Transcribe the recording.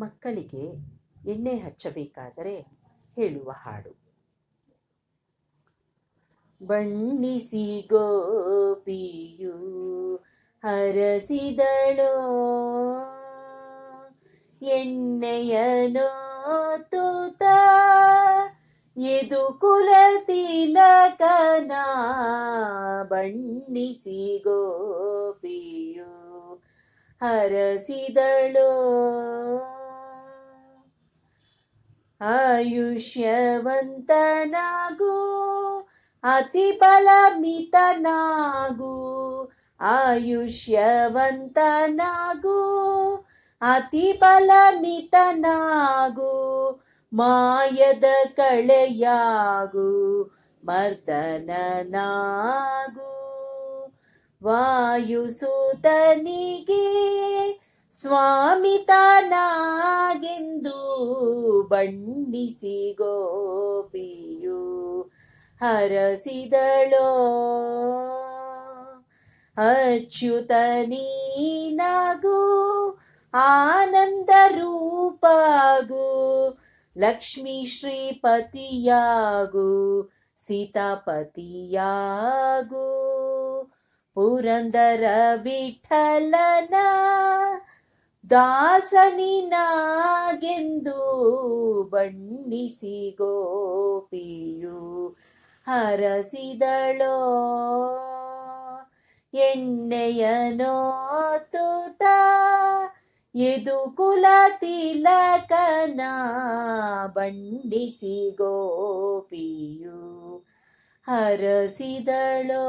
ಮಕ್ಕಳಿಗೆ ಎಣ್ಣೆ ಹಚ್ಚಬೇಕಾದರೆ ಹೇಳುವ ಹಾಡು ಬಣ್ಣಿಸಿ ಗೋಪಿಯು ಹರಸಿದಳೋ ಎಣ್ಣೆಯನೋ ತೂತ ಎದು ಕುಲತಿಲಕನ ಬಣ್ಣಿಸಿ ಗೋಪಿಯು ಹರಸಿದಳೋ ಆಯುಷ್ಯವಂತನಾಗು ಅತಿ ಬಲಮಿತನಾಗು ಆಯುಷ್ಯವಂತನಾಗು ಅತಿ ಬಲಮಿತನಾಗು ಮಾಯದ ಕಳೆಯಾಗು ಮರ್ತನನಾಗು ವಾಯುಸೂತನಿಗೆ ಸ್ವಾಮಿತಾ ಬಣ್ಣಿಸಿ ಗೋಪಿಯು ಹರಸಿದಳೋ ಅಚ್ಯುತ ನೀನಾಗು ಆನಂದ ರೂಪಾಗು ಲಕ್ಷ್ಮೀ ಶ್ರೀಪತಿಯಾಗು ಸೀತಾಪತಿಯಾಗು ಪುರಂದರ ವಿಠಲನ ದಾಸನಿನಾಗೆಂದು ಬಣ್ಣಿಸಿ ಗೋಪಿಯು ಹರಸಿದಳೋ ತುತ ಎದು ಕುಲ ತಿಲಕನ ಬಣ್ಣಿಸಿ ಗೋಪಿಯು ಹರಸಿದಳೋ